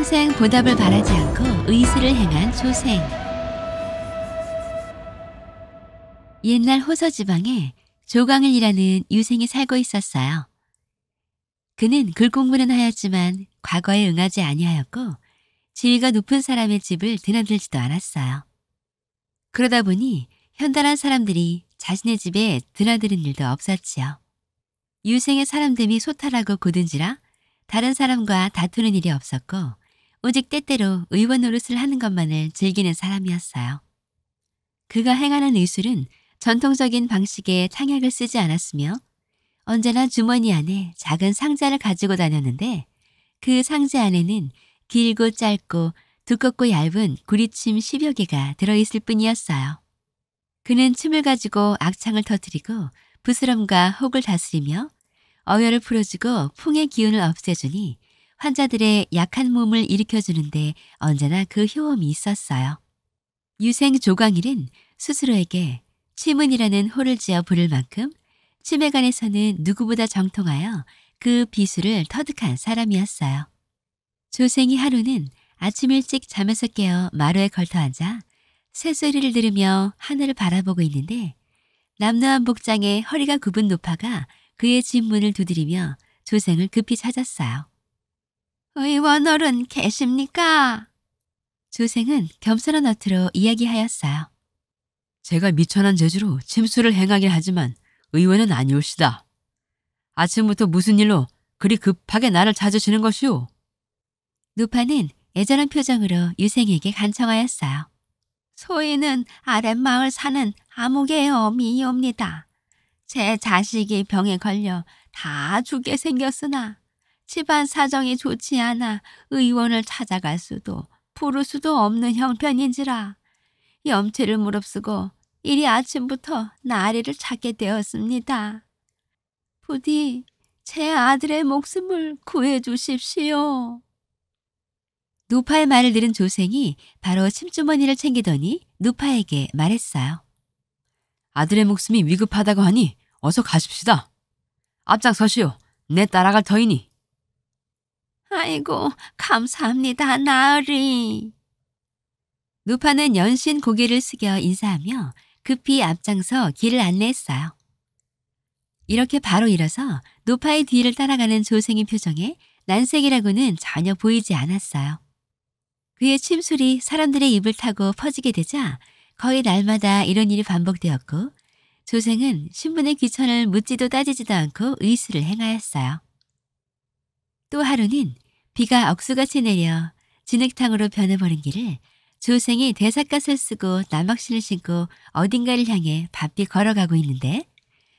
평생 보답을 바라지 않고 의술을 행한 조생. 옛날 호서 지방에 조광일이라는 유생이 살고 있었어요. 그는 글 공부는 하였지만 과거에 응하지 아니하였고 지위가 높은 사람의 집을 드나들지도 않았어요. 그러다 보니 현단한 사람들이 자신의 집에 드나드는 일도 없었지요. 유생의 사람됨이 소탈하고 고든지라 다른 사람과 다투는 일이 없었고 오직 때때로 의원 노릇을 하는 것만을 즐기는 사람이었어요. 그가 행하는 의술은 전통적인 방식의 창약을 쓰지 않았으며 언제나 주머니 안에 작은 상자를 가지고 다녔는데 그 상자 안에는 길고 짧고 두껍고 얇은 구리침 10여 개가 들어있을 뿐이었어요. 그는 침을 가지고 악창을 터뜨리고 부스럼과 혹을 다스리며 어혈을 풀어주고 풍의 기운을 없애주니 환자들의 약한 몸을 일으켜주는데 언제나 그 효험이 있었어요. 유생 조광일은 스스로에게 치문이라는 호를 지어 부를 만큼 치매관에서는 누구보다 정통하여 그 비수를 터득한 사람이었어요. 조생이 하루는 아침 일찍 잠에서 깨어 마루에 걸터앉아 새소리를 들으며 하늘을 바라보고 있는데 남루한 복장에 허리가 굽은 노파가 그의 집문을 두드리며 조생을 급히 찾았어요. 의원어른 계십니까? 조생은 겸손한 어투로 이야기하였어요. 제가 미천한 재주로 침수를 행하긴 하지만 의원은 아니옵시다 아침부터 무슨 일로 그리 급하게 나를 찾으시는 것이오? 누파는 애절한 표정으로 유생에게 간청하였어요. 소인은 아랫마을 사는 암흑의 어미이옵니다. 제 자식이 병에 걸려 다 죽게 생겼으나 집안 사정이 좋지 않아 의원을 찾아갈 수도 부를 수도 없는 형편인지라 염치를 무릅쓰고 이리 아침부터 나리를 찾게 되었습니다. 부디 제 아들의 목숨을 구해 주십시오. 누파의 말을 들은 조생이 바로 침주머니를 챙기더니 누파에게 말했어요. 아들의 목숨이 위급하다고 하니 어서 가십시다. 앞장서시오. 내 따라갈 터이니. 아이고, 감사합니다, 나으리. 누파는 연신 고개를 숙여 인사하며 급히 앞장서 길을 안내했어요. 이렇게 바로 일어서 노파의 뒤를 따라가는 조생의 표정에 난색이라고는 전혀 보이지 않았어요. 그의 침술이 사람들의 입을 타고 퍼지게 되자 거의 날마다 이런 일이 반복되었고 조생은 신분의 귀천을 묻지도 따지지도 않고 의수를 행하였어요. 또 하루는 비가 억수같이 내려 진흙탕으로 변해버린 길을 조생이 대사갓을 쓰고 남막신을 신고 어딘가를 향해 바삐 걸어가고 있는데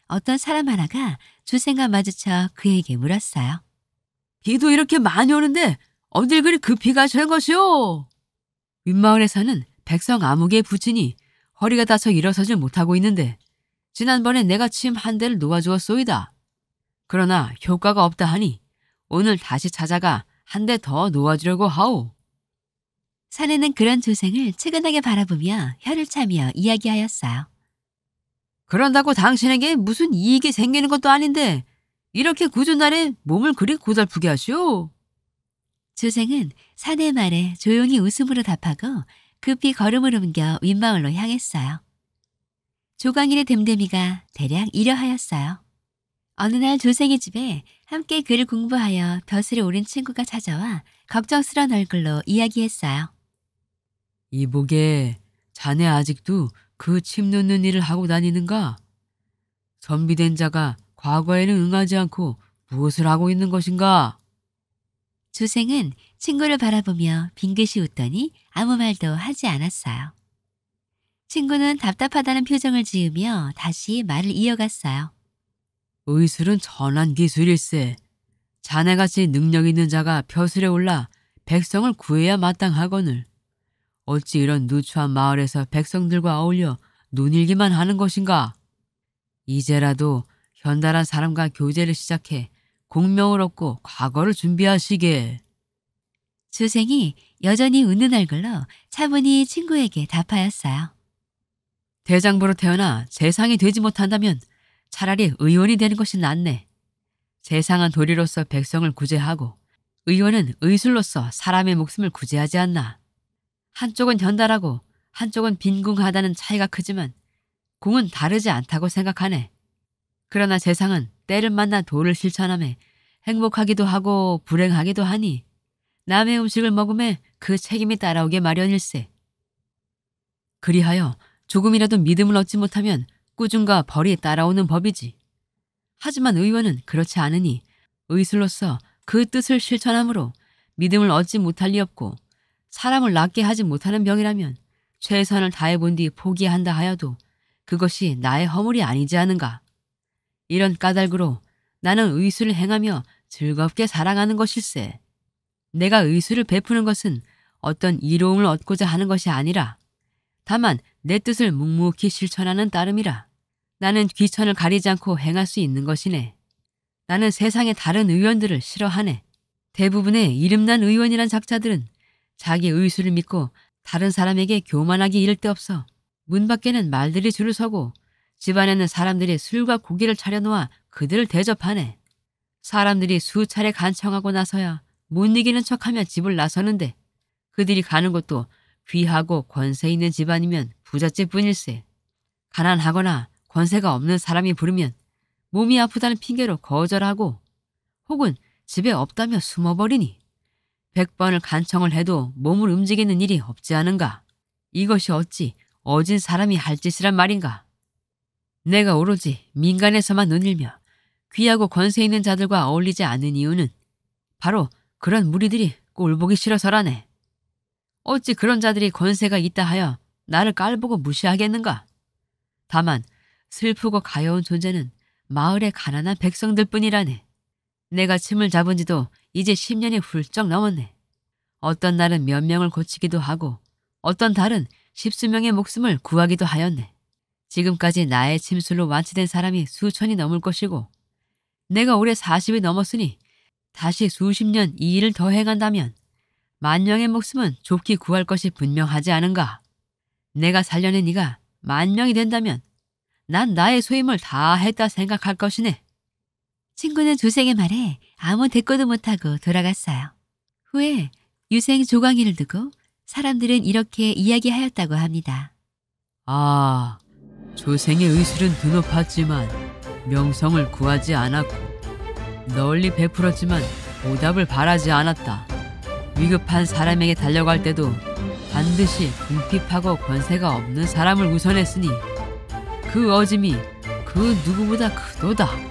어떤 사람 하나가 조생과 마주쳐 그에게 물었어요. 비도 이렇게 많이 오는데 어딜 그리 급히 그 가시는 것이오? 윗마을에서는 백성 암흑의 부친이 허리가 다쳐 일어서질 못하고 있는데 지난번에 내가 침 한 대를 놓아주었소이다. 그러나 효과가 없다 하니 오늘 다시 찾아가 한 대 더 놓아주려고 하오. 사내는 그런 조생을 측은하게 바라보며 혀를 차며 이야기하였어요. 그런다고 당신에게 무슨 이익이 생기는 것도 아닌데 이렇게 구은 날에 몸을 그리 고달프게 하시오. 조생은 사내 말에 조용히 웃음으로 답하고 급히 걸음을 옮겨 윗마을로 향했어요. 조광일의 댐댐이가 대략 이러하였어요. 어느 날 조생의 집에 함께 글을 공부하여 벼슬을 오른 친구가 찾아와 걱정스런 얼굴로 이야기했어요. 이보게, 자네 아직도 그 침 놓는 일을 하고 다니는가? 선비된 자가 과거에는 응하지 않고 무엇을 하고 있는 것인가? 조생은 친구를 바라보며 빙긋이 웃더니 아무 말도 하지 않았어요. 친구는 답답하다는 표정을 지으며 다시 말을 이어갔어요. 의술은 전한 기술일세. 자네같이 능력 있는 자가 벼슬에 올라 백성을 구해야 마땅하거늘. 어찌 이런 누추한 마을에서 백성들과 어울려 눈일기만 하는 것인가? 이제라도 현달한 사람과 교제를 시작해 공명을 얻고 과거를 준비하시게. 조생이 여전히 웃는 얼굴로 차분히 친구에게 답하였어요. 대장부로 태어나 재상이 되지 못한다면 차라리 의원이 되는 것이 낫네. 세상은 도리로서 백성을 구제하고 의원은 의술로서 사람의 목숨을 구제하지 않나. 한쪽은 현달하고 한쪽은 빈궁하다는 차이가 크지만 공은 다르지 않다고 생각하네. 그러나 세상은 때를 만나 도를 실천함에 행복하기도 하고 불행하기도 하니 남의 음식을 먹음에 그 책임이 따라오게 마련일세. 그리하여 조금이라도 믿음을 얻지 못하면 꾸준과 벌이 따라오는 법이지. 하지만 의원은 그렇지 않으니 의술로서 그 뜻을 실천함으로 믿음을 얻지 못할 리 없고 사람을 낫게 하지 못하는 병이라면 최선을 다해본 뒤 포기한다 하여도 그것이 나의 허물이 아니지 않은가. 이런 까닭으로 나는 의술을 행하며 즐겁게 사랑하는 것일세. 내가 의술을 베푸는 것은 어떤 이로움을 얻고자 하는 것이 아니라 다만 내 뜻을 묵묵히 실천하는 따름이라. 나는 귀천을 가리지 않고 행할 수 있는 것이네. 나는 세상의 다른 의원들을 싫어하네. 대부분의 이름난 의원이란 작자들은 자기 의술을 믿고 다른 사람에게 교만하기 이를 데 없어 문 밖에는 말들이 줄을 서고 집안에는 사람들이 술과 고기를 차려놓아 그들을 대접하네. 사람들이 수차례 간청하고 나서야 못 이기는 척하며 집을 나서는데 그들이 가는 곳도 귀하고 권세 있는 집안이면 부잣집 뿐일세. 가난하거나 권세가 없는 사람이 부르면 몸이 아프다는 핑계로 거절하고 혹은 집에 없다며 숨어버리니 백번을 간청을 해도 몸을 움직이는 일이 없지 않은가. 이것이 어찌 어진 사람이 할 짓이란 말인가. 내가 오로지 민간에서만 눈일며 귀하고 권세 있는 자들과 어울리지 않은 이유는 바로 그런 무리들이 꼴보기 싫어서라네. 어찌 그런 자들이 권세가 있다 하여 나를 깔보고 무시하겠는가? 다만 슬프고 가여운 존재는 마을의 가난한 백성들 뿐이라네. 내가 침을 잡은 지도 이제 10년이 훌쩍 넘었네. 어떤 날은 몇 명을 고치기도 하고 어떤 달은 십수명의 목숨을 구하기도 하였네. 지금까지 나의 침술로 완치된 사람이 수천이 넘을 것이고 내가 올해 40이 넘었으니 다시 수십 년 이 일을 더 행한다면 만명의 목숨은 좁히 구할 것이 분명하지 않은가. 내가 살려낸 네가 만명이 된다면 난 나의 소임을 다 했다 생각할 것이네. 친구는 조생의 말에 아무 대꾸도 못하고 돌아갔어요. 후에 유생 조광이를 두고 사람들은 이렇게 이야기하였다고 합니다. 아, 조생의 의술은 드높았지만 명성을 구하지 않았고 널리 베풀었지만 보답을 바라지 않았다. 위급한 사람에게 달려갈 때도 반드시 궁핍하고 권세가 없는 사람을 우선했으니 그 어짐이 그 누구보다 크도다.